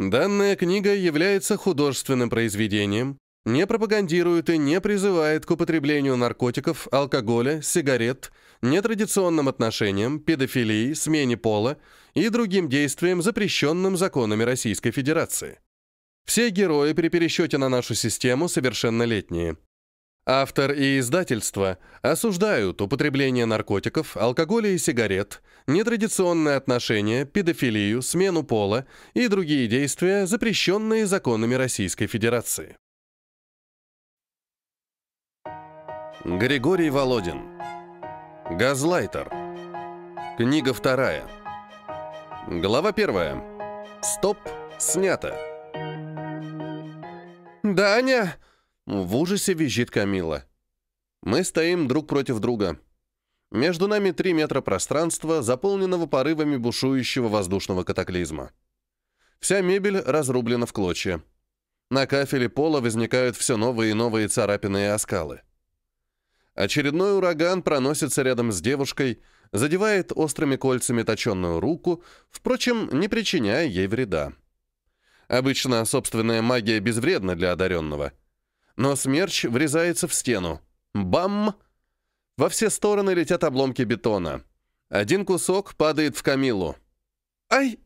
Данная книга является художественным произведением, не пропагандирует и не призывает к употреблению наркотиков, алкоголя, сигарет, нетрадиционным отношениям, педофилии, смене пола и другим действиям, запрещенным законами Российской Федерации. Все герои при пересчете на нашу систему совершеннолетние. Автор и издательство осуждают употребление наркотиков, алкоголя и сигарет, нетрадиционные отношения, педофилию, смену пола и другие действия, запрещенные законами Российской Федерации. Григорий Володин Газлайтер Книга вторая Глава первая Стоп, снято «Даня!» В ужасе визжит Камила. Мы стоим друг против друга. Между нами три метра пространства, заполненного порывами бушующего воздушного катаклизма. Вся мебель разрублена в клочья. На кафеле пола возникают все новые и новые царапины и оскалы. Очередной ураган проносится рядом с девушкой, задевает острыми кольцами точенную руку, впрочем, не причиняя ей вреда. Обычно собственная магия безвредна для одаренного, но смерч врезается в стену. Бам! Во все стороны летят обломки бетона. Один кусок падает в Камилу. «Ай!»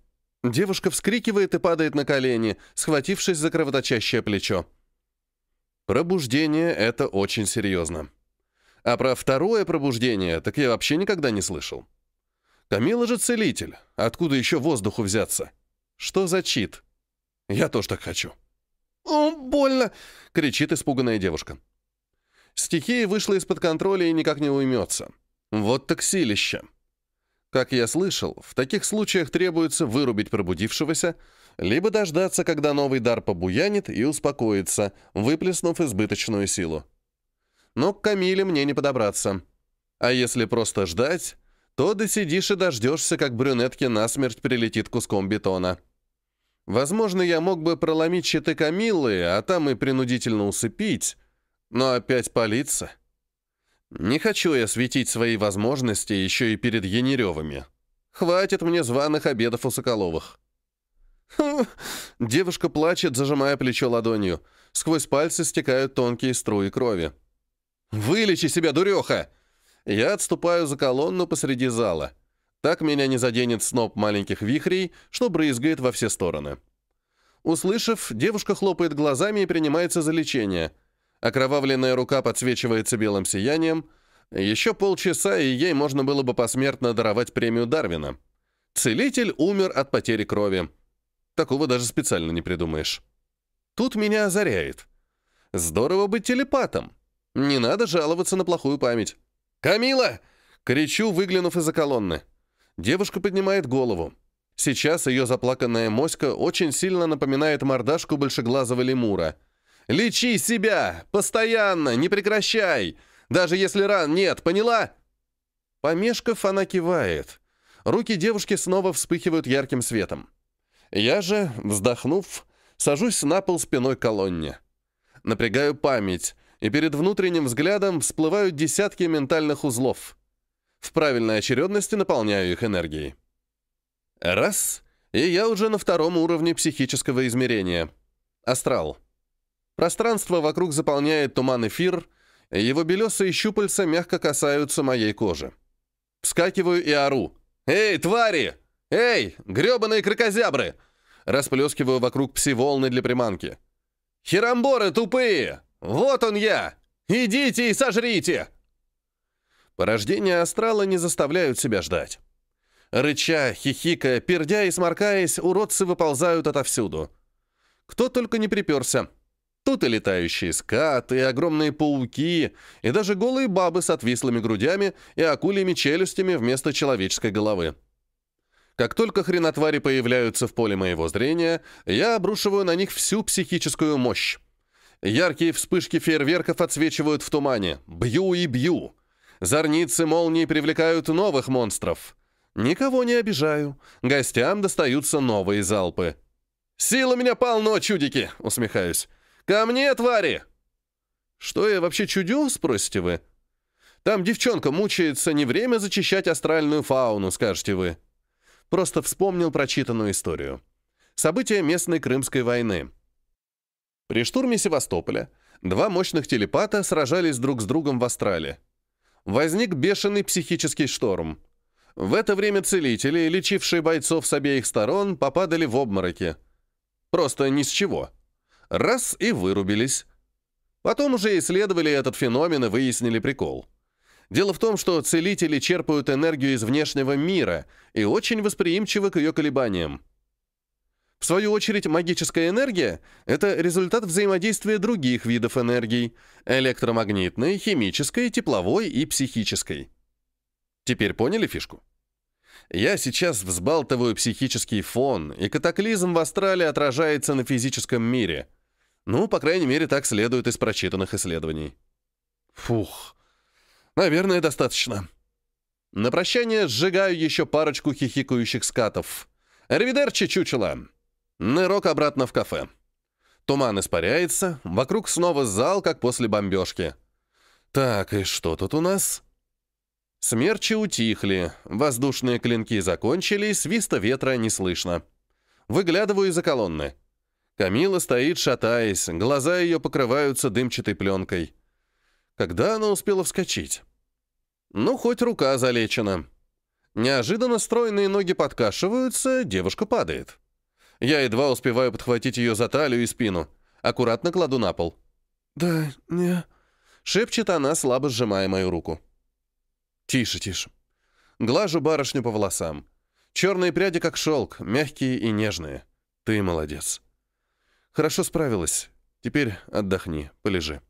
Девушка вскрикивает и падает на колени, схватившись за кровоточащее плечо. Пробуждение — это очень серьезно. А про второе пробуждение так я вообще никогда не слышал. Камила же целитель, откуда еще воздуху взяться? Что за чит? Я тоже так хочу больно!» — кричит испуганная девушка. Стихия вышла из-под контроля и никак не уймется. Вот так силище. Как я слышал, в таких случаях требуется вырубить пробудившегося, либо дождаться, когда новый дар побуянит и успокоится, выплеснув избыточную силу. Но к Камиле мне не подобраться. А если просто ждать, то досидишь и дождешься, как брюнетке насмерть прилетит куском бетона. Возможно, я мог бы проломить щиты Камиллы, а там и принудительно усыпить, но опять палиться. Не хочу я светить свои возможности еще и перед Янеревыми. Хватит мне званых обедов у Соколовых. Хм, девушка плачет, зажимая плечо ладонью. Сквозь пальцы стекают тонкие струи крови. «Вылечи себя, дуреха!» Я отступаю за колонну посреди зала. Так меня не заденет сноп маленьких вихрей, что брызгает во все стороны. Услышав, девушка хлопает глазами и принимается за лечение. Окровавленная рука подсвечивается белым сиянием. Еще полчаса, и ей можно было бы посмертно даровать премию Дарвина. Целитель умер от потери крови. Такого даже специально не придумаешь. Тут меня озаряет. Здорово быть телепатом. Не надо жаловаться на плохую память. «Камила!» — кричу, выглянув из-за колонны. Девушка поднимает голову. Сейчас ее заплаканная моська очень сильно напоминает мордашку большеглазого лемура. «Лечи себя! Постоянно! Не прекращай! Даже если ран нет, поняла?» Помешков, она кивает. Руки девушки снова вспыхивают ярким светом. Я же, вздохнув, сажусь на пол спиной колонне. Напрягаю память, и перед внутренним взглядом всплывают десятки ментальных узлов — в правильной очередности наполняю их энергией. Раз, и я уже на втором уровне психического измерения. Астрал. Пространство вокруг заполняет туман эфир, его белесые щупальца мягко касаются моей кожи. Вскакиваю и ору. «Эй, твари! Эй, гребаные крокозябры!» Расплескиваю вокруг пси-волны для приманки. «Херамборы тупые! Вот он я! Идите и сожрите!» Порождения астрала не заставляют себя ждать. Рыча, хихикая, пердя и сморкаясь, уродцы выползают отовсюду. Кто только не приперся. Тут и летающие скаты, и огромные пауки, и даже голые бабы с отвислыми грудями и акульями челюстями вместо человеческой головы. Как только хренотвари появляются в поле моего зрения, я обрушиваю на них всю психическую мощь. Яркие вспышки фейерверков отсвечивают в тумане. Бью и бью. Зорницы молнии привлекают новых монстров. Никого не обижаю. Гостям достаются новые залпы. «Сила меня полно, чудики!» — усмехаюсь. «Ко мне, твари!» «Что я вообще чудю?» — спросите вы. «Там девчонка мучается, не время зачищать астральную фауну», — скажете вы. Просто вспомнил прочитанную историю. События местной Крымской войны. При штурме Севастополя два мощных телепата сражались друг с другом в Астрале возник бешеный психический шторм. В это время целители, лечившие бойцов с обеих сторон, попадали в обмороки. Просто ни с чего. Раз и вырубились. Потом уже исследовали этот феномен и выяснили прикол. Дело в том, что целители черпают энергию из внешнего мира и очень восприимчивы к ее колебаниям. В свою очередь, магическая энергия — это результат взаимодействия других видов энергий — электромагнитной, химической, тепловой и психической. Теперь поняли фишку? Я сейчас взбалтываю психический фон, и катаклизм в астрале отражается на физическом мире. Ну, по крайней мере, так следует из прочитанных исследований. Фух. Наверное, достаточно. На прощание сжигаю еще парочку хихикающих скатов. Арвидерчи, чучело! Нырок обратно в кафе. Туман испаряется, вокруг снова зал, как после бомбежки. Так, и что тут у нас? Смерчи утихли, воздушные клинки закончились, свиста ветра не слышно. Выглядываю из-за колонны. Камила стоит, шатаясь, глаза ее покрываются дымчатой пленкой. Когда она успела вскочить? Ну, хоть рука залечена. Неожиданно стройные ноги подкашиваются, девушка падает. Я едва успеваю подхватить ее за талию и спину. Аккуратно кладу на пол. «Да, не...» Шепчет она, слабо сжимая мою руку. «Тише, тише». Глажу барышню по волосам. Черные пряди, как шелк, мягкие и нежные. Ты молодец. Хорошо справилась. Теперь отдохни, полежи.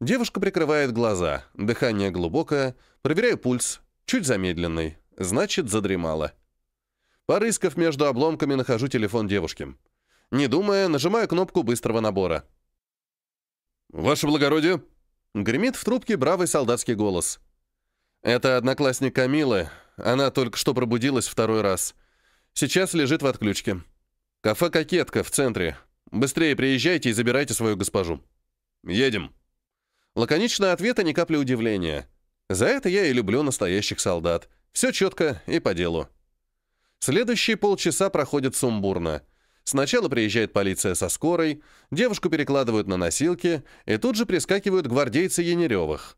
Девушка прикрывает глаза, дыхание глубокое, проверяю пульс, чуть замедленный, значит, задремала. Порыскав между обломками, нахожу телефон девушки. Не думая, нажимаю кнопку быстрого набора. «Ваше благородие!» Гремит в трубке бравый солдатский голос. «Это одноклассник Камилы. Она только что пробудилась второй раз. Сейчас лежит в отключке. Кафе «Кокетка» в центре. Быстрее приезжайте и забирайте свою госпожу. Едем». Лаконичного ответа ни капли удивления. За это я и люблю настоящих солдат. Все четко и по делу. Следующие полчаса проходят сумбурно. Сначала приезжает полиция со скорой, девушку перекладывают на носилки, и тут же прискакивают гвардейцы Янеревых.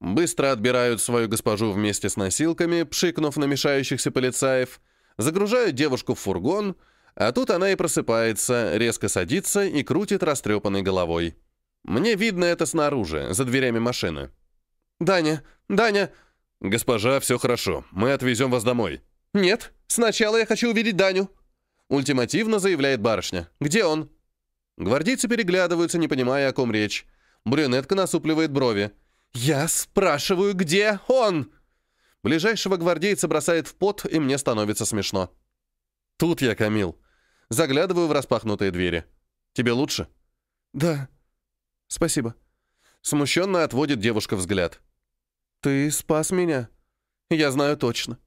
Быстро отбирают свою госпожу вместе с носилками, пшикнув на мешающихся полицаев, загружают девушку в фургон, а тут она и просыпается, резко садится и крутит растрепанной головой. Мне видно это снаружи, за дверями машины. «Даня! Даня!» «Госпожа, все хорошо. Мы отвезем вас домой». «Нет, «Сначала я хочу увидеть Даню», — ультимативно заявляет барышня. «Где он?» Гвардейцы переглядываются, не понимая, о ком речь. Брюнетка насупливает брови. «Я спрашиваю, где он?» Ближайшего гвардейца бросает в пот, и мне становится смешно. «Тут я, Камил». Заглядываю в распахнутые двери. «Тебе лучше?» «Да. Спасибо». Смущенно отводит девушка взгляд. «Ты спас меня. Я знаю точно.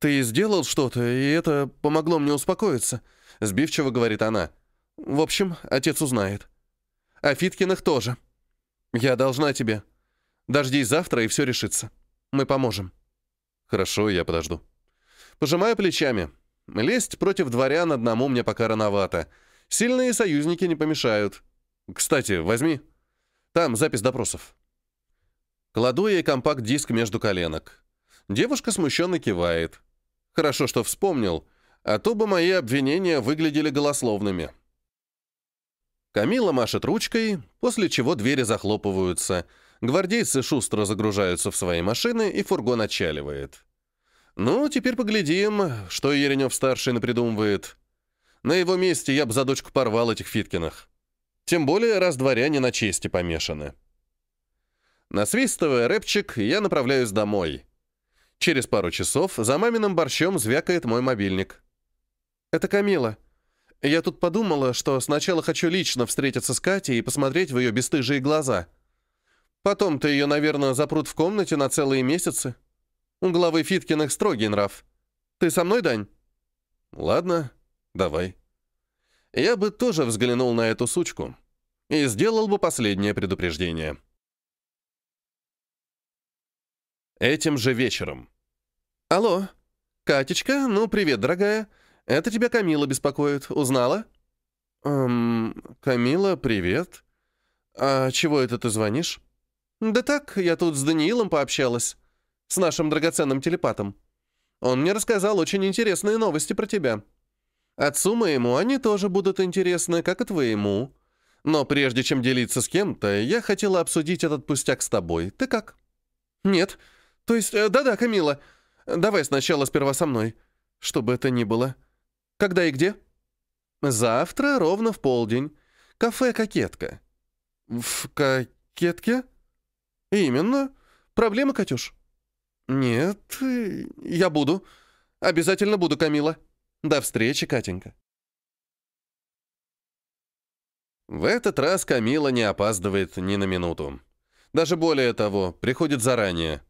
«Ты сделал что-то, и это помогло мне успокоиться», — сбивчиво говорит она. «В общем, отец узнает. О Фиткиных тоже. Я должна тебе. Дождись завтра, и все решится. Мы поможем». «Хорошо, я подожду». Пожимаю плечами. Лезть против дворян одному мне пока рановато. Сильные союзники не помешают. Кстати, возьми. Там запись допросов. Кладу ей компакт-диск между коленок. Девушка смущенно кивает. Хорошо, что вспомнил, а то бы мои обвинения выглядели голословными. Камила машет ручкой, после чего двери захлопываются. Гвардейцы шустро загружаются в свои машины, и фургон отчаливает. Ну, теперь поглядим, что Еренев-старший напридумывает. На его месте я бы за дочку порвал этих Фиткиных. Тем более, раз дворяне на чести помешаны. Насвистывая рэпчик, я направляюсь домой. Через пару часов за маминым борщом звякает мой мобильник. «Это Камила. Я тут подумала, что сначала хочу лично встретиться с Катей и посмотреть в ее бесстыжие глаза. Потом-то ее, наверное, запрут в комнате на целые месяцы. У главы Фиткиных строгий нрав. Ты со мной, Дань?» «Ладно, давай». Я бы тоже взглянул на эту сучку и сделал бы последнее предупреждение. Этим же вечером. «Алло, Катечка, ну привет, дорогая. Это тебя Камила беспокоит. Узнала?» «Эм, Камила, привет. А чего это ты звонишь?» «Да так, я тут с Даниилом пообщалась. С нашим драгоценным телепатом. Он мне рассказал очень интересные новости про тебя. Отцу моему они тоже будут интересны, как и твоему. Но прежде чем делиться с кем-то, я хотела обсудить этот пустяк с тобой. Ты как?» «Нет, то есть, э, да-да, Камила. Давай сначала сперва со мной. чтобы это ни было. Когда и где? Завтра, ровно в полдень. Кафе «Кокетка». В «Кокетке»? Именно. Проблема, Катюш? Нет, э, я буду. Обязательно буду, Камила. До встречи, Катенька. В этот раз Камила не опаздывает ни на минуту. Даже более того, приходит заранее.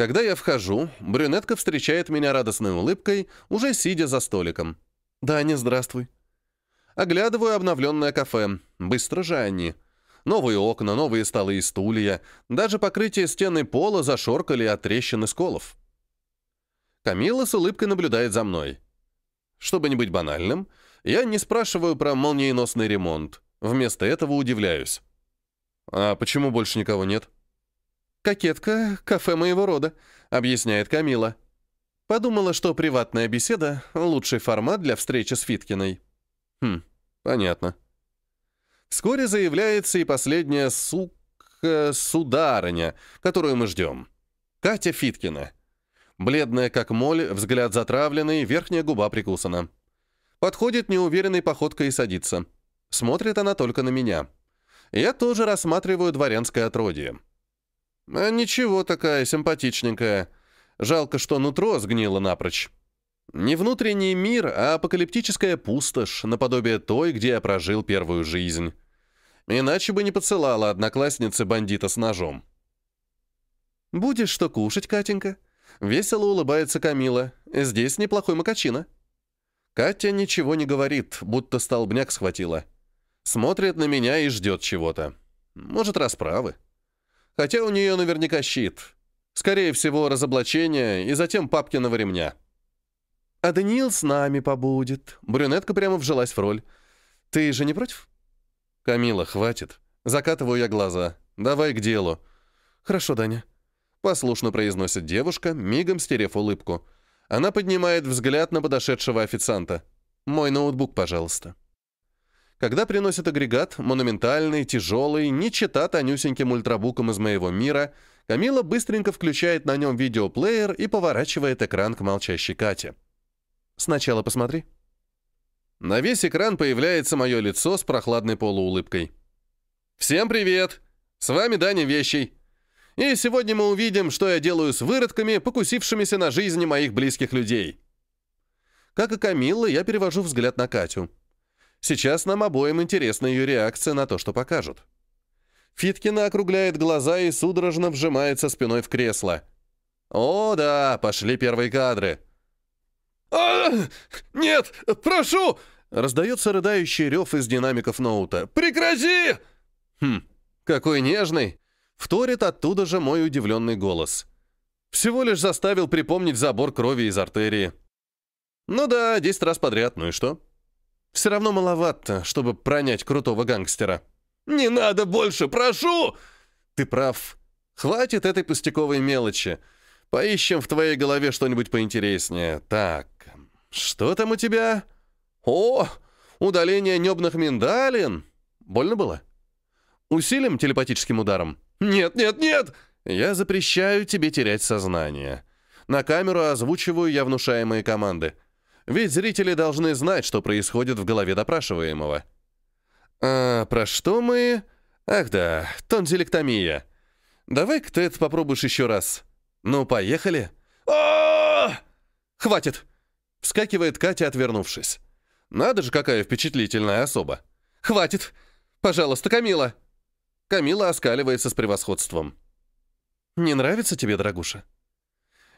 Когда я вхожу, брюнетка встречает меня радостной улыбкой, уже сидя за столиком. «Даня, здравствуй». Оглядываю обновленное кафе. Быстро же они. Новые окна, новые столы и стулья. Даже покрытие стены пола зашоркали от трещин и сколов. Камила с улыбкой наблюдает за мной. Чтобы не быть банальным, я не спрашиваю про молниеносный ремонт. Вместо этого удивляюсь. «А почему больше никого нет?» «Кокетка — кафе моего рода», — объясняет Камила. Подумала, что приватная беседа — лучший формат для встречи с Фиткиной. Хм, понятно. Вскоре заявляется и последняя сука... сударыня, которую мы ждем. Катя Фиткина. Бледная, как моль, взгляд затравленный, верхняя губа прикусана. Подходит неуверенной походкой и садится. Смотрит она только на меня. Я тоже рассматриваю дворянское отродье. А ничего такая, симпатичненькая. Жалко, что нутро сгнило напрочь. Не внутренний мир, а апокалиптическая пустошь, наподобие той, где я прожил первую жизнь. Иначе бы не поцелала одноклассница бандита с ножом. «Будешь что кушать, Катенька?» Весело улыбается Камила. «Здесь неплохой макачина». Катя ничего не говорит, будто столбняк схватила. Смотрит на меня и ждет чего-то. Может, расправы хотя у нее наверняка щит. Скорее всего, разоблачение и затем папкиного ремня. «А Даниил с нами побудет». Брюнетка прямо вжилась в роль. «Ты же не против?» «Камила, хватит». Закатываю я глаза. «Давай к делу». «Хорошо, Даня». Послушно произносит девушка, мигом стерев улыбку. Она поднимает взгляд на подошедшего официанта. «Мой ноутбук, пожалуйста». Когда приносят агрегат, монументальный, тяжелый, не чита тонюсеньким ультрабуком из моего мира, Камила быстренько включает на нем видеоплеер и поворачивает экран к молчащей Кате. «Сначала посмотри». На весь экран появляется мое лицо с прохладной полуулыбкой. «Всем привет! С вами Даня Вещий. И сегодня мы увидим, что я делаю с выродками, покусившимися на жизни моих близких людей». Как и Камилла, я перевожу взгляд на Катю. Сейчас нам обоим интересна ее реакция на то, что покажут. Фиткина округляет глаза и судорожно вжимается спиной в кресло. «О, да, пошли первые кадры!» а, «Нет, прошу!» Раздается рыдающий рев из динамиков ноута. «Прекрати!» «Хм, какой нежный!» Вторит оттуда же мой удивленный голос. Всего лишь заставил припомнить забор крови из артерии. «Ну да, десять раз подряд, ну и что?» Все равно маловато, чтобы пронять крутого гангстера. «Не надо больше, прошу!» «Ты прав. Хватит этой пустяковой мелочи. Поищем в твоей голове что-нибудь поинтереснее. Так, что там у тебя? О, удаление небных миндалин. Больно было? Усилим телепатическим ударом? Нет, нет, нет! Я запрещаю тебе терять сознание. На камеру озвучиваю я внушаемые команды. Ведь зрители должны знать, что происходит в голове допрашиваемого. А про что мы? Ах да, тонзилектомия. Давай-ка ты это попробуешь еще раз. Ну, поехали. А! Хватит! Вскакивает Катя, отвернувшись. Надо же, какая впечатлительная особа. Хватит! Пожалуйста, Камила! Камила оскаливается с превосходством. Не нравится тебе, дорогуша?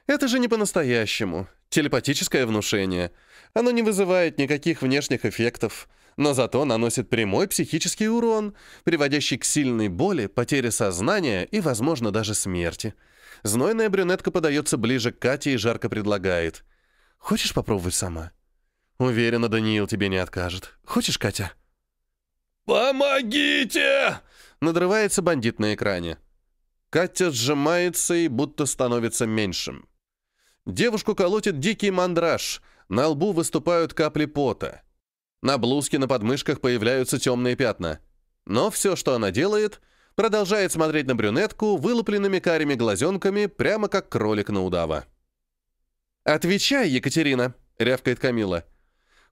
Это же не по-настоящему. Телепатическое внушение. Оно не вызывает никаких внешних эффектов, но зато наносит прямой психический урон, приводящий к сильной боли, потере сознания и, возможно, даже смерти. Знойная брюнетка подается ближе к Кате и жарко предлагает. «Хочешь попробовать сама?» «Уверена, Даниил тебе не откажет. Хочешь, Катя?» «Помогите!» — надрывается бандит на экране. Катя сжимается и будто становится меньшим. Девушку колотит дикий мандраж, на лбу выступают капли пота. На блузке на подмышках появляются темные пятна. Но все, что она делает, продолжает смотреть на брюнетку вылупленными карими глазенками, прямо как кролик на удава. «Отвечай, Екатерина!» — рявкает Камила.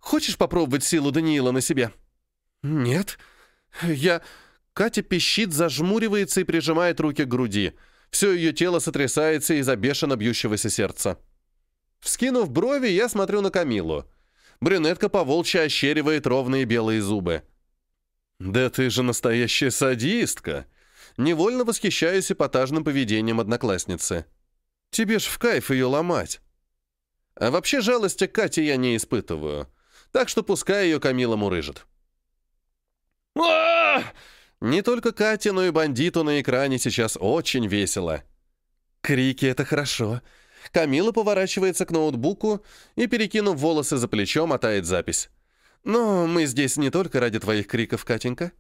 «Хочешь попробовать силу Даниила на себе?» «Нет. Я...» Катя пищит, зажмуривается и прижимает руки к груди — все ее тело сотрясается из-за бешено бьющегося сердца. Вскинув брови, я смотрю на Камилу. Брюнетка по волчьи ощеривает ровные белые зубы. «Да ты же настоящая садистка!» Невольно восхищаюсь эпатажным поведением одноклассницы. «Тебе ж в кайф ее ломать!» А вообще жалости к Кате я не испытываю, так что пускай ее Камила мурыжит. а не только Кате, но и бандиту на экране сейчас очень весело. Крики — это хорошо. Камила поворачивается к ноутбуку и, перекинув волосы за плечо, мотает запись. «Но мы здесь не только ради твоих криков, Катенька».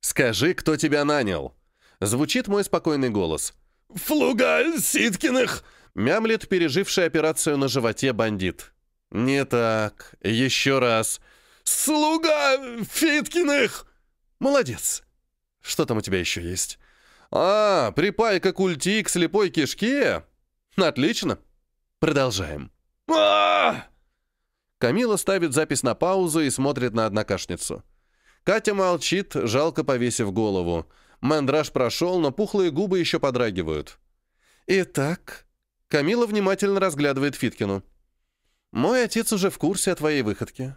«Скажи, кто тебя нанял?» Звучит мой спокойный голос. «Флуга Ситкиных!» Мямлет переживший операцию на животе бандит. «Не так. Еще раз. Слуга Фиткиных!» «Молодец. Что там у тебя еще есть? А, припайка культи к слепой кишке? Отлично. Продолжаем. А! Камила ставит запись на паузу и смотрит на однокашницу. Катя молчит, жалко повесив голову. Мандраж прошел, но пухлые губы еще подрагивают. «Итак...» Камила внимательно разглядывает Фиткину. «Мой отец уже в курсе о твоей выходке.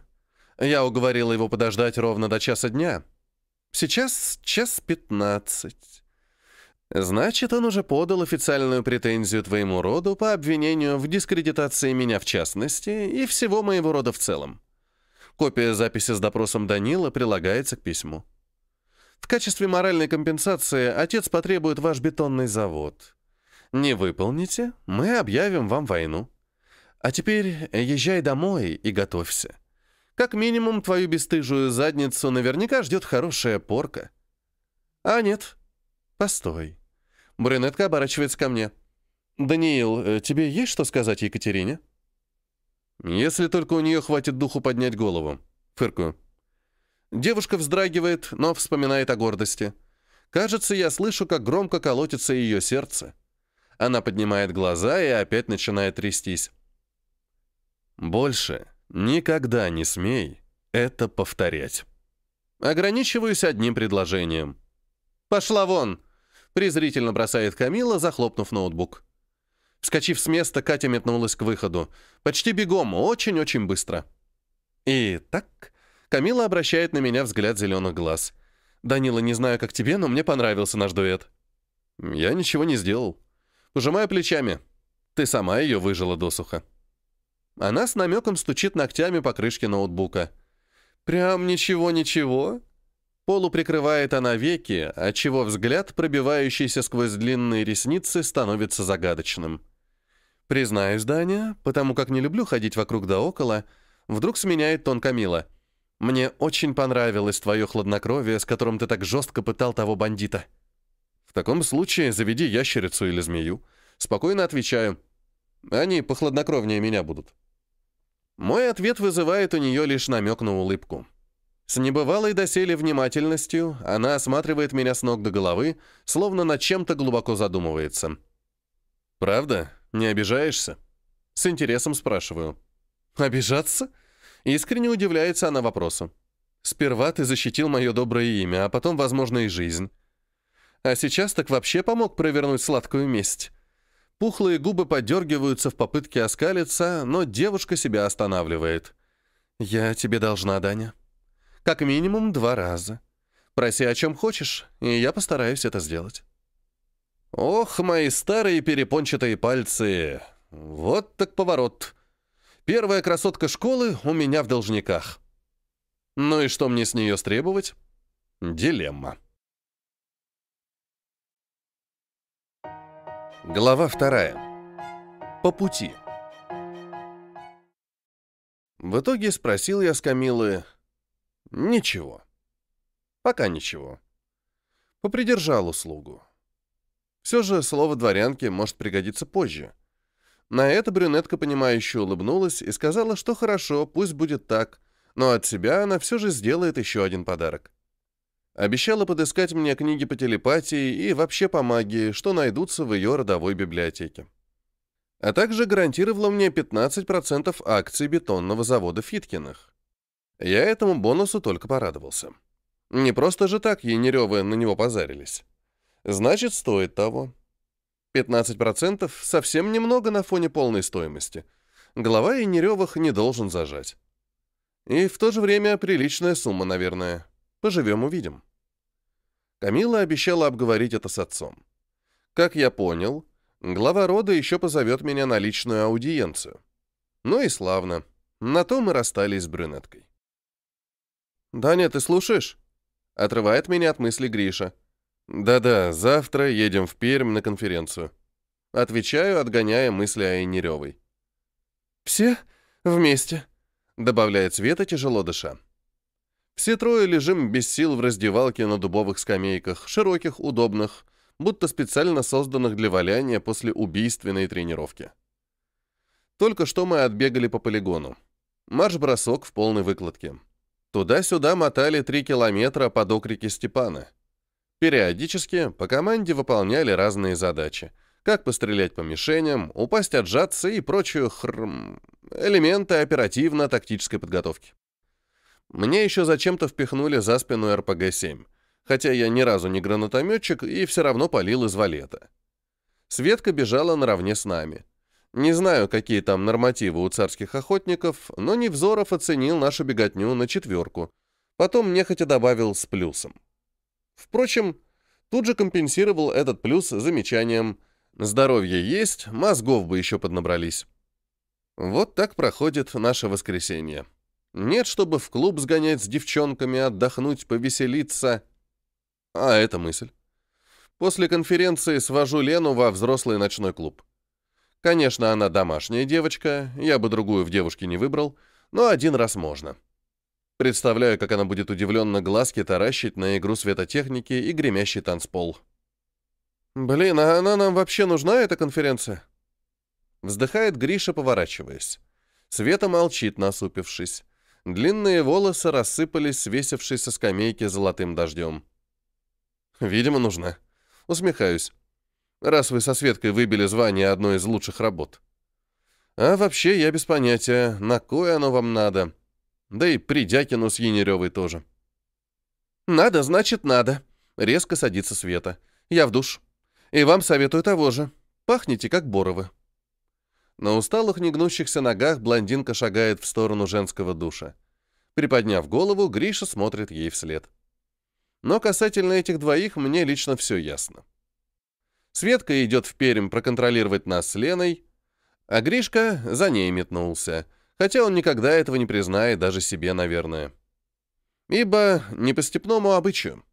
Я уговорила его подождать ровно до часа дня. Сейчас час пятнадцать. Значит, он уже подал официальную претензию твоему роду по обвинению в дискредитации меня в частности и всего моего рода в целом. Копия записи с допросом Данила прилагается к письму. В качестве моральной компенсации отец потребует ваш бетонный завод. Не выполните, мы объявим вам войну. А теперь езжай домой и готовься. Как минимум, твою бесстыжую задницу наверняка ждет хорошая порка. А нет. Постой. Брюнетка оборачивается ко мне. «Даниил, э, тебе есть что сказать Екатерине?» «Если только у нее хватит духу поднять голову», — фыркую. Девушка вздрагивает, но вспоминает о гордости. Кажется, я слышу, как громко колотится ее сердце. Она поднимает глаза и опять начинает трястись. «Больше Никогда не смей это повторять. Ограничиваюсь одним предложением. «Пошла вон!» — презрительно бросает Камила, захлопнув ноутбук. Вскочив с места, Катя метнулась к выходу. Почти бегом, очень-очень быстро. И так Камила обращает на меня взгляд зеленых глаз. «Данила, не знаю, как тебе, но мне понравился наш дуэт». «Я ничего не сделал. Пожимаю плечами. Ты сама ее выжила досуха». Она с намеком стучит ногтями по крышке ноутбука. «Прям ничего-ничего?» Полу прикрывает она веки, отчего взгляд, пробивающийся сквозь длинные ресницы, становится загадочным. Признаюсь, Даня, потому как не люблю ходить вокруг да около, вдруг сменяет тон Камила. «Мне очень понравилось твое хладнокровие, с которым ты так жестко пытал того бандита». «В таком случае заведи ящерицу или змею». Спокойно отвечаю. «Они похладнокровнее меня будут». Мой ответ вызывает у нее лишь намек на улыбку. С небывалой доселе внимательностью она осматривает меня с ног до головы, словно над чем-то глубоко задумывается. «Правда? Не обижаешься?» С интересом спрашиваю. «Обижаться?» Искренне удивляется она вопросу. «Сперва ты защитил мое доброе имя, а потом, возможно, и жизнь. А сейчас так вообще помог провернуть сладкую месть. Пухлые губы подергиваются в попытке оскалиться, но девушка себя останавливает. «Я тебе должна, Даня. Как минимум два раза. Проси о чем хочешь, и я постараюсь это сделать». Ох, мои старые перепончатые пальцы. Вот так поворот. Первая красотка школы у меня в должниках. Ну и что мне с нее стребовать? Дилемма. Глава вторая. По пути. В итоге спросил я с Камилы... Ничего. Пока ничего. Попридержал услугу. Все же слово дворянки может пригодиться позже. На это брюнетка, понимающе улыбнулась и сказала, что хорошо, пусть будет так, но от себя она все же сделает еще один подарок. Обещала подыскать мне книги по телепатии и вообще по магии, что найдутся в ее родовой библиотеке. А также гарантировала мне 15% акций бетонного завода Фиткиных. Я этому бонусу только порадовался. Не просто же так Янерёвы на него позарились. Значит, стоит того. 15% совсем немного на фоне полной стоимости. Глава Янерёвых не должен зажать. И в то же время приличная сумма, наверное. Поживем-увидим. Камила обещала обговорить это с отцом. Как я понял, глава рода еще позовет меня на личную аудиенцию. Ну и славно. На то мы расстались с брюнеткой. «Даня, ты слушаешь?» Отрывает меня от мысли Гриша. «Да-да, завтра едем в Пермь на конференцию». Отвечаю, отгоняя мысли о Инеревой. «Все вместе», — добавляет Света, тяжело дыша. Все трое лежим без сил в раздевалке на дубовых скамейках, широких, удобных, будто специально созданных для валяния после убийственной тренировки. Только что мы отбегали по полигону. Марш-бросок в полной выкладке. Туда-сюда мотали три километра под окрики Степана. Периодически по команде выполняли разные задачи. Как пострелять по мишеням, упасть отжаться и прочую хрм... элементы оперативно-тактической подготовки. Мне еще зачем-то впихнули за спину РПГ-7, хотя я ни разу не гранатометчик и все равно палил из валета. Светка бежала наравне с нами. Не знаю, какие там нормативы у царских охотников, но Невзоров оценил нашу беготню на четверку. Потом нехотя добавил с плюсом. Впрочем, тут же компенсировал этот плюс замечанием «Здоровье есть, мозгов бы еще поднабрались». Вот так проходит наше воскресенье. Нет, чтобы в клуб сгонять с девчонками, отдохнуть, повеселиться. А это мысль. После конференции свожу Лену во взрослый ночной клуб. Конечно, она домашняя девочка, я бы другую в девушке не выбрал, но один раз можно. Представляю, как она будет удивленно глазки таращить на игру светотехники и гремящий танцпол. «Блин, а она нам вообще нужна, эта конференция?» Вздыхает Гриша, поворачиваясь. Света молчит, насупившись. Длинные волосы рассыпались, свесившись со скамейки золотым дождем. «Видимо, нужна». Усмехаюсь. «Раз вы со Светкой выбили звание одной из лучших работ». «А вообще, я без понятия, на кое оно вам надо. Да и Придякину с Янеревой тоже». «Надо, значит, надо». Резко садится Света. «Я в душ. И вам советую того же. Пахните как Боровы». На усталых негнущихся ногах блондинка шагает в сторону женского душа. Приподняв голову, Гриша смотрит ей вслед. Но касательно этих двоих мне лично все ясно. Светка идет в Перем проконтролировать нас с Леной, а Гришка за ней метнулся, хотя он никогда этого не признает даже себе, наверное. Ибо не по степному обычаю.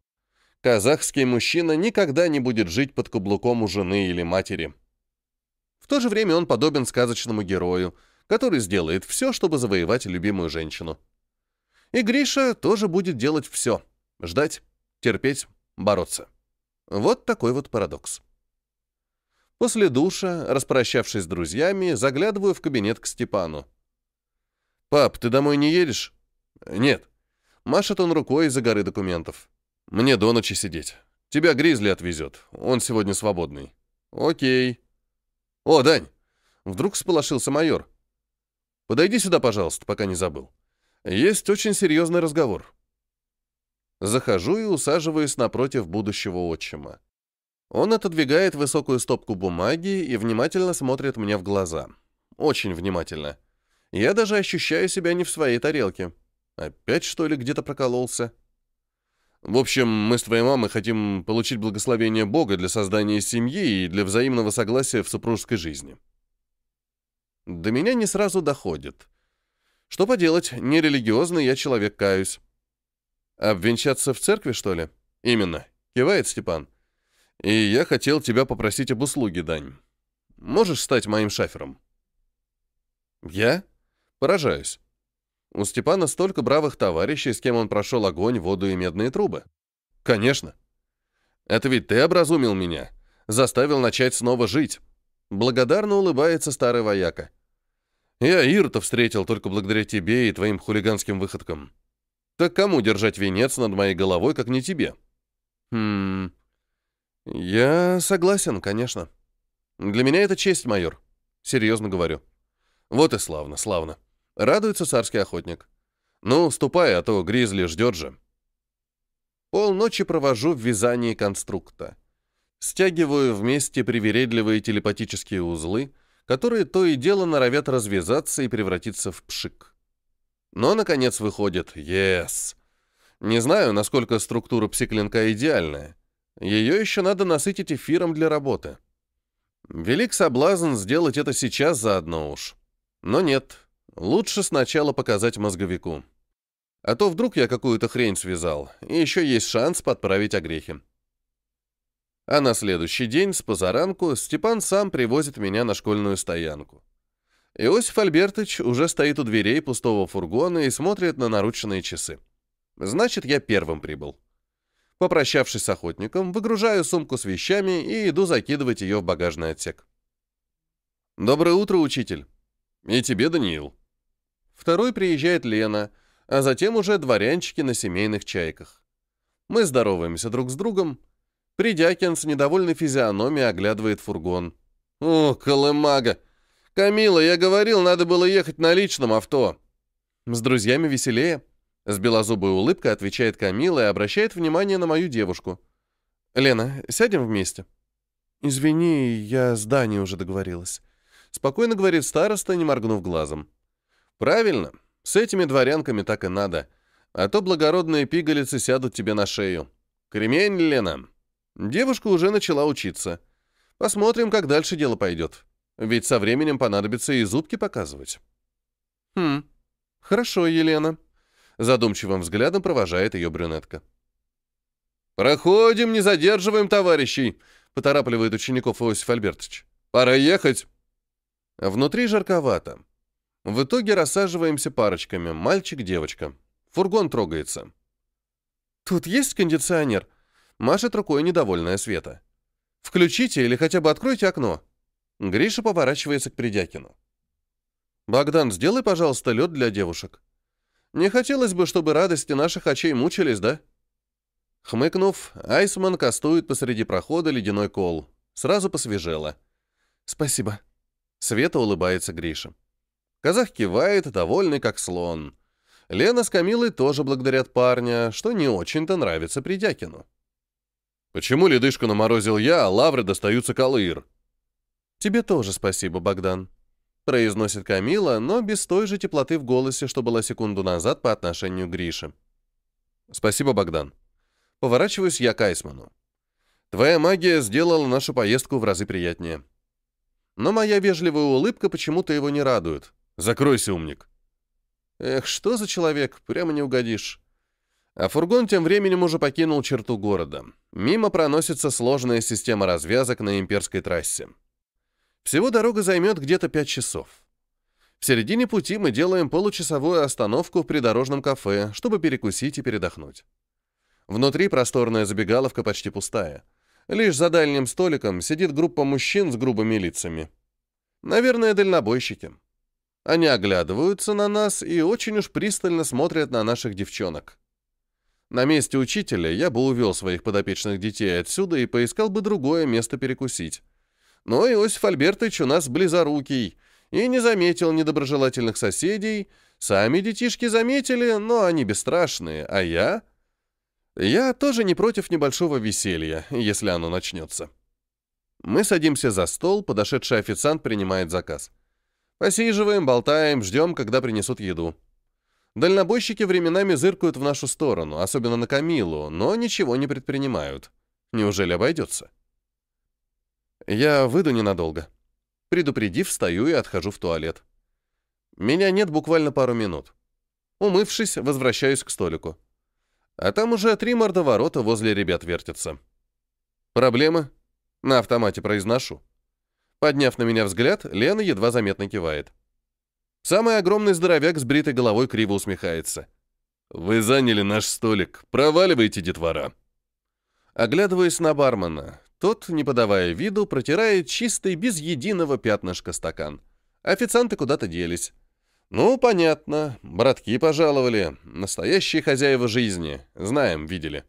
Казахский мужчина никогда не будет жить под каблуком у жены или матери – в то же время он подобен сказочному герою, который сделает все, чтобы завоевать любимую женщину. И Гриша тоже будет делать все. Ждать, терпеть, бороться. Вот такой вот парадокс. После душа, распрощавшись с друзьями, заглядываю в кабинет к Степану. «Пап, ты домой не едешь?» «Нет». Машет он рукой из-за горы документов. «Мне до ночи сидеть. Тебя Гризли отвезет. Он сегодня свободный». «Окей». «О, Дань!» Вдруг сполошился майор. «Подойди сюда, пожалуйста, пока не забыл. Есть очень серьезный разговор». Захожу и усаживаюсь напротив будущего отчима. Он отодвигает высокую стопку бумаги и внимательно смотрит мне в глаза. Очень внимательно. Я даже ощущаю себя не в своей тарелке. Опять, что ли, где-то прокололся?» В общем, мы с твоей мамой хотим получить благословение Бога для создания семьи и для взаимного согласия в супружеской жизни. До меня не сразу доходит. Что поделать, нерелигиозный я человек каюсь. Обвенчаться в церкви, что ли? Именно, кивает Степан. И я хотел тебя попросить об услуге, Дань. Можешь стать моим шафером? Я? Поражаюсь. У Степана столько бравых товарищей, с кем он прошел огонь, воду и медные трубы. Конечно. Это ведь ты образумил меня, заставил начать снова жить. Благодарно улыбается старый вояка. Я Ирта встретил только благодаря тебе и твоим хулиганским выходкам. Так кому держать венец над моей головой, как не тебе? Хм. Я согласен, конечно. Для меня это честь, майор. Серьезно говорю. Вот и славно, славно. Радуется царский охотник. Ну, ступай, а то гризли ждет же. Полночи провожу в вязании конструкта. Стягиваю вместе привередливые телепатические узлы, которые то и дело норовят развязаться и превратиться в пшик. Но, наконец, выходит «Ес!». Yes. Не знаю, насколько структура псиклинка идеальная. Ее еще надо насытить эфиром для работы. Велик соблазн сделать это сейчас заодно уж. Но нет, Лучше сначала показать мозговику. А то вдруг я какую-то хрень связал, и еще есть шанс подправить огрехи. А на следующий день с позаранку Степан сам привозит меня на школьную стоянку. Иосиф Альбертович уже стоит у дверей пустого фургона и смотрит на наручные часы. Значит, я первым прибыл. Попрощавшись с охотником, выгружаю сумку с вещами и иду закидывать ее в багажный отсек. «Доброе утро, учитель!» «И тебе, Даниил!» Второй приезжает Лена, а затем уже дворянчики на семейных чайках. Мы здороваемся друг с другом. Придякин с недовольной физиономией оглядывает фургон. «О, колымага! Камила, я говорил, надо было ехать на личном авто!» «С друзьями веселее!» С белозубой улыбкой отвечает Камила и обращает внимание на мою девушку. «Лена, сядем вместе?» «Извини, я с Даней уже договорилась». Спокойно говорит староста, не моргнув глазом. Правильно, с этими дворянками так и надо. А то благородные пигалицы сядут тебе на шею. Кремень, Лена. Девушка уже начала учиться. Посмотрим, как дальше дело пойдет. Ведь со временем понадобится и зубки показывать. Хм, хорошо, Елена. Задумчивым взглядом провожает ее брюнетка. «Проходим, не задерживаем товарищей!» — поторапливает учеников Иосиф Альбертович. «Пора ехать!» Внутри жарковато. В итоге рассаживаемся парочками, мальчик-девочка. Фургон трогается. «Тут есть кондиционер?» Машет рукой недовольная Света. «Включите или хотя бы откройте окно». Гриша поворачивается к Придякину. «Богдан, сделай, пожалуйста, лед для девушек. Не хотелось бы, чтобы радости наших очей мучились, да?» Хмыкнув, Айсман кастует посреди прохода ледяной кол. Сразу посвежело. «Спасибо». Света улыбается Грише. Казах кивает, довольный как слон. Лена с Камилой тоже благодарят парня, что не очень-то нравится Придякину. «Почему ледышку наморозил я, а лавры достаются Калыр?» «Тебе тоже спасибо, Богдан», — произносит Камила, но без той же теплоты в голосе, что была секунду назад по отношению к Грише. «Спасибо, Богдан. Поворачиваюсь я к Айсману. Твоя магия сделала нашу поездку в разы приятнее. Но моя вежливая улыбка почему-то его не радует. Закройся, умник. Эх, что за человек, прямо не угодишь. А фургон тем временем уже покинул черту города. Мимо проносится сложная система развязок на имперской трассе. Всего дорога займет где-то 5 часов. В середине пути мы делаем получасовую остановку в придорожном кафе, чтобы перекусить и передохнуть. Внутри просторная забегаловка почти пустая. Лишь за дальним столиком сидит группа мужчин с грубыми лицами. Наверное, дальнобойщики. Они оглядываются на нас и очень уж пристально смотрят на наших девчонок. На месте учителя я бы увел своих подопечных детей отсюда и поискал бы другое место перекусить. Но Иосиф Альбертович у нас близорукий и не заметил недоброжелательных соседей. Сами детишки заметили, но они бесстрашные, а я... Я тоже не против небольшого веселья, если оно начнется. Мы садимся за стол, подошедший официант принимает заказ. — Посиживаем, болтаем, ждем, когда принесут еду. Дальнобойщики временами зыркают в нашу сторону, особенно на Камилу, но ничего не предпринимают. Неужели обойдется? Я выйду ненадолго. Предупредив, встаю и отхожу в туалет. Меня нет буквально пару минут. Умывшись, возвращаюсь к столику. А там уже три мордоворота возле ребят вертятся. Проблемы? На автомате произношу. Подняв на меня взгляд, Лена едва заметно кивает. Самый огромный здоровяк с бритой головой криво усмехается. «Вы заняли наш столик. Проваливайте, детвора!» Оглядываясь на бармена, тот, не подавая виду, протирает чистый, без единого пятнышка стакан. Официанты куда-то делись. «Ну, понятно. Братки пожаловали. Настоящие хозяева жизни. Знаем, видели».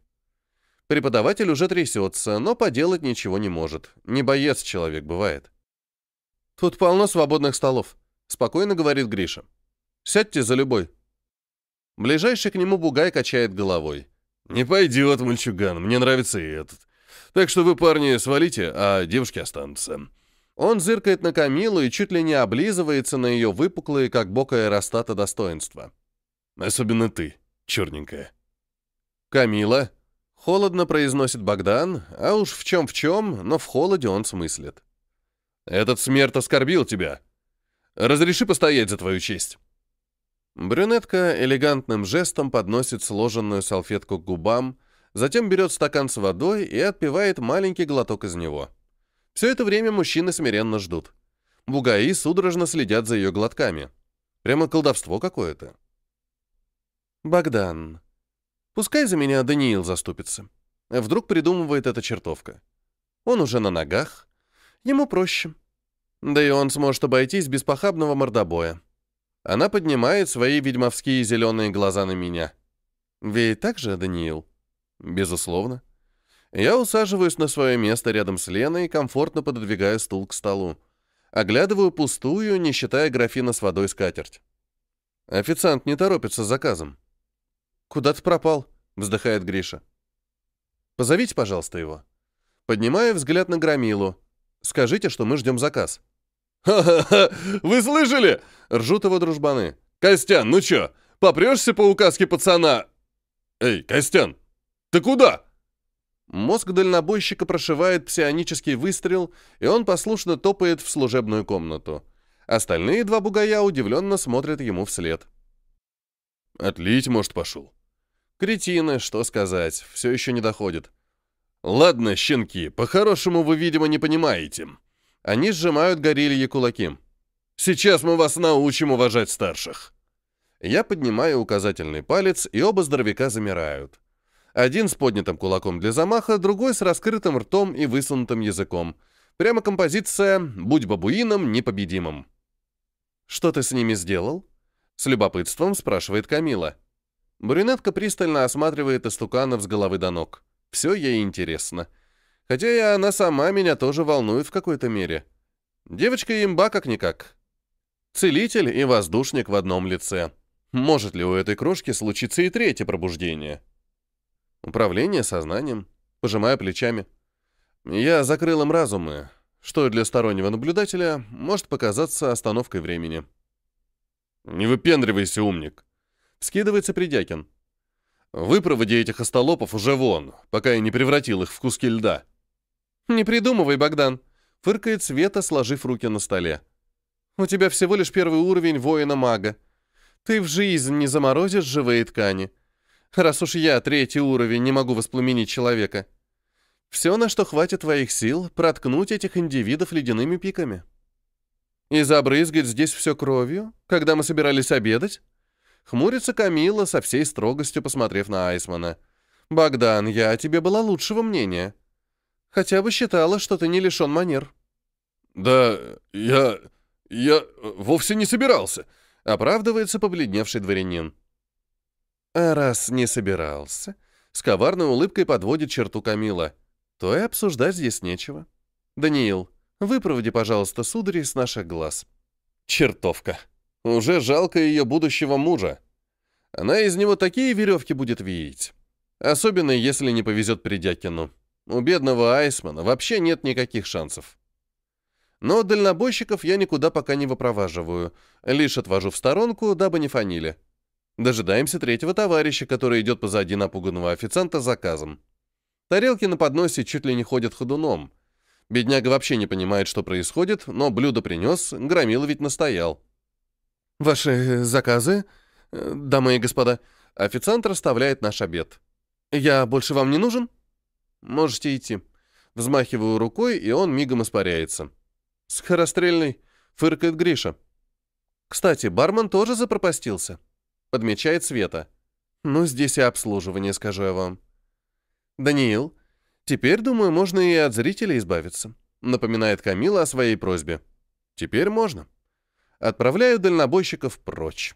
Преподаватель уже трясется, но поделать ничего не может. Не боец человек бывает. «Тут полно свободных столов», — спокойно говорит Гриша. «Сядьте за любой». Ближайший к нему бугай качает головой. «Не пойдет, мальчуган, мне нравится и этот. Так что вы, парни, свалите, а девушки останутся». Он зыркает на Камилу и чуть ли не облизывается на ее выпуклые, как бока аэростата, достоинства. «Особенно ты, черненькая». «Камила», — холодно произносит Богдан, а уж в чем в чем, но в холоде он смыслит. Этот смерть оскорбил тебя. Разреши постоять за твою честь». Брюнетка элегантным жестом подносит сложенную салфетку к губам, затем берет стакан с водой и отпивает маленький глоток из него. Все это время мужчины смиренно ждут. Бугаи судорожно следят за ее глотками. Прямо колдовство какое-то. «Богдан, пускай за меня Даниил заступится». Вдруг придумывает эта чертовка. Он уже на ногах, Ему проще. Да и он сможет обойтись без похабного мордобоя. Она поднимает свои ведьмовские зеленые глаза на меня. Ведь так же, Даниил? Безусловно. Я усаживаюсь на свое место рядом с Леной и комфортно пододвигаю стул к столу. Оглядываю пустую, не считая графина с водой скатерть. Официант не торопится с заказом. «Куда ты пропал?» — вздыхает Гриша. «Позовите, пожалуйста, его». Поднимаю взгляд на Громилу. Скажите, что мы ждем заказ». «Ха-ха-ха! Вы слышали?» — ржут его дружбаны. «Костян, ну чё, попрешься по указке пацана?» «Эй, Костян, ты куда?» Мозг дальнобойщика прошивает псионический выстрел, и он послушно топает в служебную комнату. Остальные два бугая удивленно смотрят ему вслед. «Отлить, может, пошел?» Кретины, что сказать, все еще не доходит. «Ладно, щенки, по-хорошему вы, видимо, не понимаете». Они сжимают горильи кулаки. «Сейчас мы вас научим уважать старших». Я поднимаю указательный палец, и оба здоровяка замирают. Один с поднятым кулаком для замаха, другой с раскрытым ртом и высунутым языком. Прямо композиция «Будь бабуином непобедимым». «Что ты с ними сделал?» — с любопытством спрашивает Камила. Брюнетка пристально осматривает истуканов с головы до ног. Все ей интересно. Хотя и она сама меня тоже волнует в какой-то мере. Девочка-имба как-никак. Целитель и воздушник в одном лице. Может ли у этой крошки случиться и третье пробуждение? Управление сознанием. Пожимаю плечами. Я закрыл им разумы, что для стороннего наблюдателя может показаться остановкой времени. «Не выпендривайся, умник!» — скидывается Придякин. Выпроводи этих остолопов уже вон, пока я не превратил их в куски льда». «Не придумывай, Богдан», — фыркает Света, сложив руки на столе. «У тебя всего лишь первый уровень воина-мага. Ты в жизнь не заморозишь живые ткани. Раз уж я третий уровень не могу воспламенить человека. Все, на что хватит твоих сил, проткнуть этих индивидов ледяными пиками». «И забрызгать здесь все кровью, когда мы собирались обедать?» Хмурится Камила со всей строгостью, посмотрев на Айсмана. «Богдан, я о тебе была лучшего мнения. Хотя бы считала, что ты не лишен манер». «Да, я... я вовсе не собирался», — оправдывается побледневший дворянин. «А раз не собирался...» — с коварной улыбкой подводит черту Камила. «То и обсуждать здесь нечего. Даниил, выпроводи, пожалуйста, сударей с наших глаз». «Чертовка!» Уже жалко ее будущего мужа. Она из него такие веревки будет видеть, Особенно, если не повезет Придякину. У бедного Айсмана вообще нет никаких шансов. Но дальнобойщиков я никуда пока не выпроваживаю. Лишь отвожу в сторонку, дабы не фанили. Дожидаемся третьего товарища, который идет позади напуганного официанта с заказом. Тарелки на подносе чуть ли не ходят ходуном. Бедняга вообще не понимает, что происходит, но блюдо принес, громила ведь настоял. «Ваши э, заказы?» э, «Дамы и господа, официант расставляет наш обед. Я больше вам не нужен?» «Можете идти». Взмахиваю рукой, и он мигом испаряется. «Скорострельный!» — фыркает Гриша. «Кстати, бармен тоже запропастился», — подмечает Света. «Ну, здесь и обслуживание, скажу я вам». «Даниил, теперь, думаю, можно и от зрителей избавиться», — напоминает Камила о своей просьбе. «Теперь можно» отправляю дальнобойщиков прочь.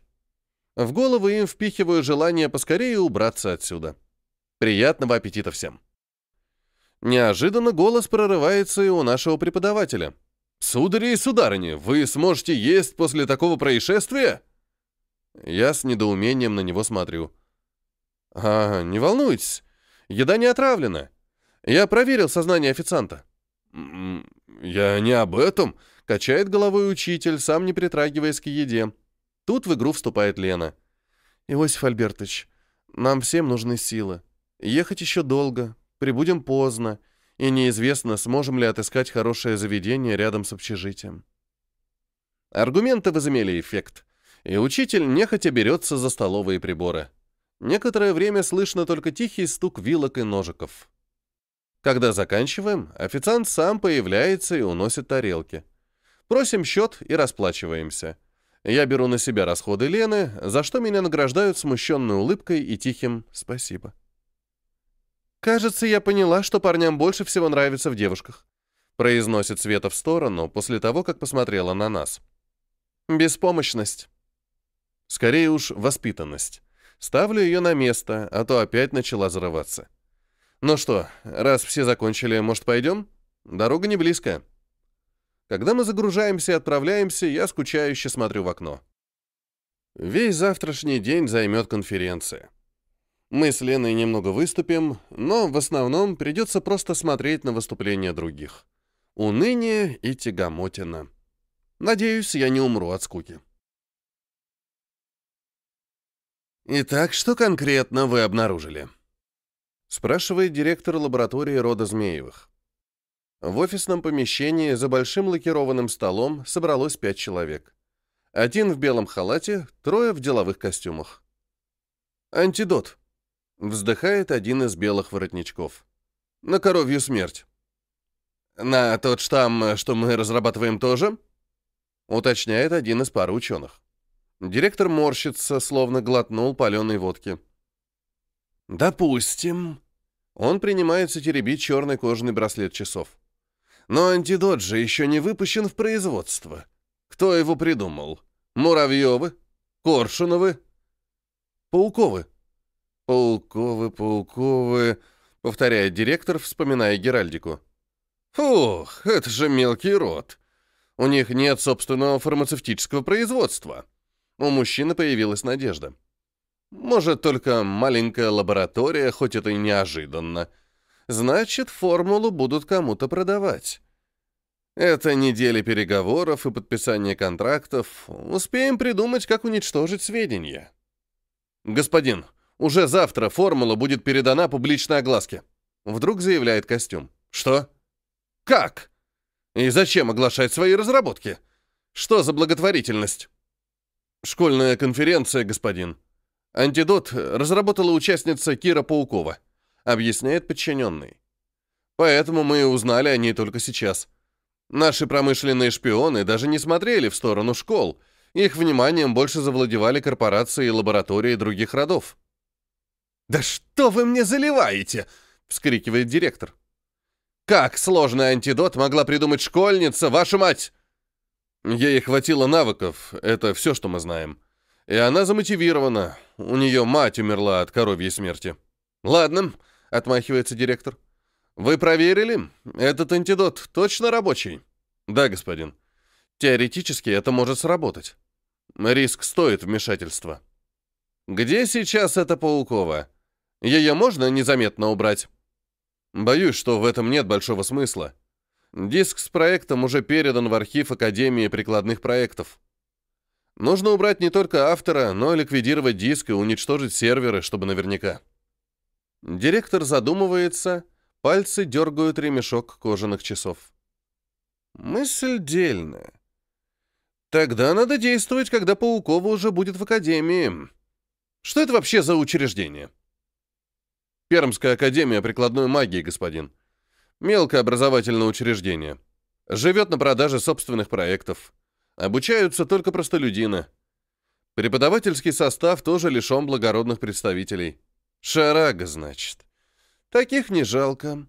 В голову им впихиваю желание поскорее убраться отсюда. Приятного аппетита всем. Неожиданно голос прорывается и у нашего преподавателя. «Судари и сударыни, вы сможете есть после такого происшествия?» Я с недоумением на него смотрю. «А, не волнуйтесь, еда не отравлена. Я проверил сознание официанта». «Я не об этом», Качает головой учитель, сам не притрагиваясь к еде. Тут в игру вступает Лена. «Иосиф Альбертович, нам всем нужны силы. Ехать еще долго, прибудем поздно, и неизвестно, сможем ли отыскать хорошее заведение рядом с общежитием». Аргументы возымели эффект, и учитель нехотя берется за столовые приборы. Некоторое время слышно только тихий стук вилок и ножиков. Когда заканчиваем, официант сам появляется и уносит тарелки. Просим счет и расплачиваемся. Я беру на себя расходы Лены, за что меня награждают смущенной улыбкой и тихим «спасибо». «Кажется, я поняла, что парням больше всего нравится в девушках», произносит Света в сторону после того, как посмотрела на нас. «Беспомощность». Скорее уж, воспитанность. Ставлю ее на место, а то опять начала зарываться. «Ну что, раз все закончили, может, пойдем? Дорога не близкая». Когда мы загружаемся и отправляемся, я скучающе смотрю в окно. Весь завтрашний день займет конференция. Мы с Леной немного выступим, но в основном придется просто смотреть на выступления других. Уныние и тягомотина. Надеюсь, я не умру от скуки. «Итак, что конкретно вы обнаружили?» спрашивает директор лаборатории рода Змеевых. В офисном помещении за большим лакированным столом собралось пять человек. Один в белом халате, трое в деловых костюмах. «Антидот», — вздыхает один из белых воротничков. «На коровью смерть». «На тот штамм, что мы разрабатываем тоже?» — уточняет один из пары ученых. Директор морщится, словно глотнул паленой водки. «Допустим». Он принимается теребить черный кожаный браслет часов. Но антидот же еще не выпущен в производство. Кто его придумал? Муравьевы? Коршуновы? Пауковы? Пауковы, пауковы, повторяет директор, вспоминая Геральдику. Фух, это же мелкий род. У них нет собственного фармацевтического производства. У мужчины появилась надежда. Может, только маленькая лаборатория, хоть это и неожиданно значит, формулу будут кому-то продавать. Это недели переговоров и подписания контрактов. Успеем придумать, как уничтожить сведения. Господин, уже завтра формула будет передана публичной огласке. Вдруг заявляет костюм. Что? Как? И зачем оглашать свои разработки? Что за благотворительность? Школьная конференция, господин. Антидот разработала участница Кира Паукова объясняет подчиненный. Поэтому мы и узнали о ней только сейчас. Наши промышленные шпионы даже не смотрели в сторону школ. Их вниманием больше завладевали корпорации и лаборатории других родов. «Да что вы мне заливаете!» — вскрикивает директор. «Как сложный антидот могла придумать школьница, ваша мать?» Ей хватило навыков, это все, что мы знаем. И она замотивирована. У нее мать умерла от коровьей смерти. Ладно, — отмахивается директор. «Вы проверили? Этот антидот точно рабочий?» «Да, господин. Теоретически это может сработать. Риск стоит вмешательства». «Где сейчас эта Паукова? Ее можно незаметно убрать?» «Боюсь, что в этом нет большого смысла. Диск с проектом уже передан в архив Академии прикладных проектов. Нужно убрать не только автора, но и ликвидировать диск и уничтожить серверы, чтобы наверняка». Директор задумывается, пальцы дергают ремешок кожаных часов. Мысль дельная. Тогда надо действовать, когда Паукова уже будет в академии. Что это вообще за учреждение? Пермская академия прикладной магии, господин. Мелкое образовательное учреждение. Живет на продаже собственных проектов. Обучаются только простолюдины. Преподавательский состав тоже лишен благородных представителей. Шарага, значит. Таких не жалко.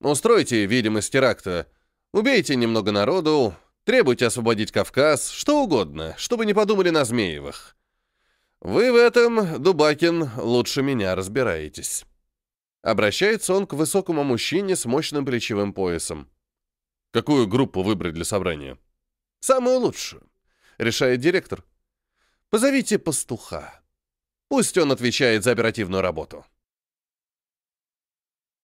Устройте видимость теракта. Убейте немного народу, требуйте освободить Кавказ, что угодно, чтобы не подумали на Змеевых. Вы в этом, Дубакин, лучше меня разбираетесь. Обращается он к высокому мужчине с мощным плечевым поясом. Какую группу выбрать для собрания? Самую лучшую, решает директор. Позовите пастуха. Пусть он отвечает за оперативную работу.